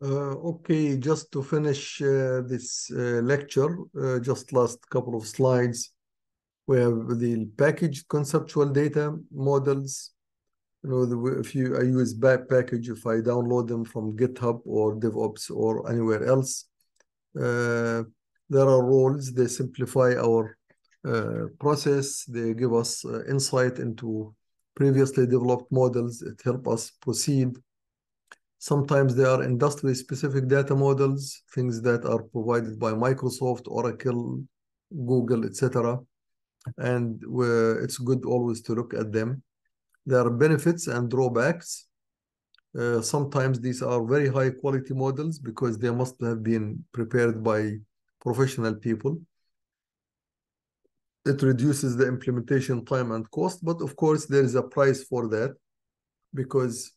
Uh, okay, just to finish uh, this uh, lecture, uh, just last couple of slides, we have the package conceptual data models. You know, the, if you I use back package, if I download them from GitHub or DevOps or anywhere else, uh, there are roles. They simplify our uh, process. They give us insight into previously developed models. It help us proceed Sometimes they are industry specific data models, things that are provided by Microsoft, Oracle, Google, etc. And it's good always to look at them. There are benefits and drawbacks. Uh, sometimes these are very high quality models because they must have been prepared by professional people. It reduces the implementation time and cost, but of course, there is a price for that because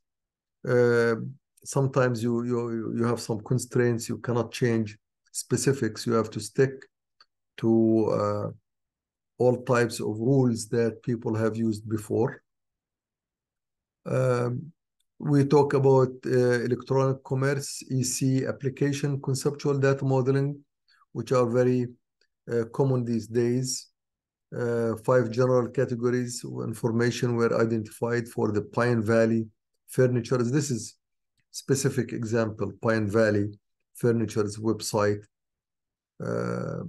uh, sometimes you you you have some constraints you cannot change specifics you have to stick to uh, all types of rules that people have used before um, we talk about uh, electronic commerce ec application conceptual data modeling which are very uh, common these days uh, five general categories of information were identified for the pine valley furniture this is specific example, Pine Valley Furniture's website. Uh,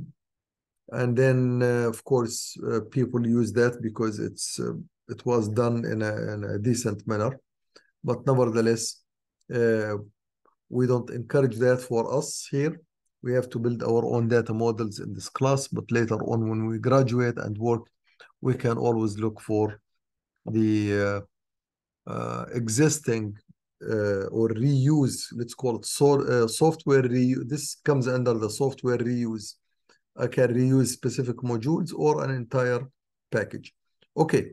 and then, uh, of course, uh, people use that because it's um, it was done in a, in a, decent manner. But nevertheless, uh, we don't encourage that for us here. We have to build our own data models in this class. But later on, when we graduate and work, we can always look for the uh, uh existing uh, or reuse, let's call it so, uh, software reuse. This comes under the software reuse. I can reuse specific modules or an entire package. Okay,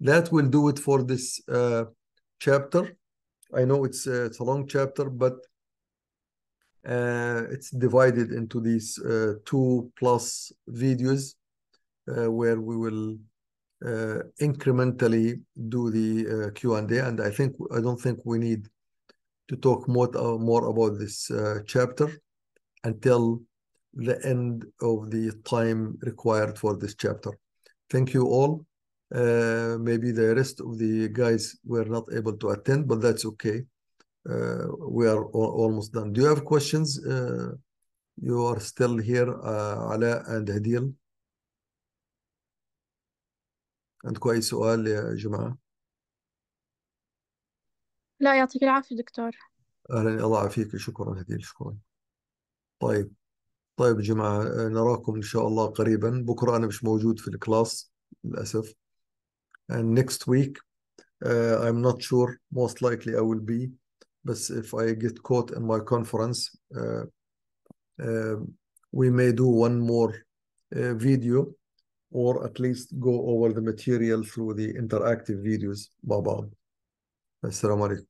that will do it for this uh, chapter. I know it's, uh, it's a long chapter, but uh, it's divided into these uh, two plus videos where we will uh, incrementally do the uh, Q&A and I think I don't think we need to talk more, uh, more about this uh, chapter until the end of the time required for this chapter. Thank you all. Uh, maybe the rest of the guys were not able to attend, but that's okay. Uh, we are all, almost done. Do you have questions? you are still here, Ala and Hadil. عندكم أي سؤال يا جماعة؟ لا يعطيك العافية دكتور أهلا الله يعافيك شكرا هديل شكرا طيب طيب يا جماعة آه، نراكم إن شاء الله قريبا بكرة أنا مش موجود في الكلاس للأسف and next week uh, I'm not sure most likely I will be بس if I get caught in my conference uh, uh, we may do one more uh, video or at least go over the material through the interactive videos Baba. بعض السلام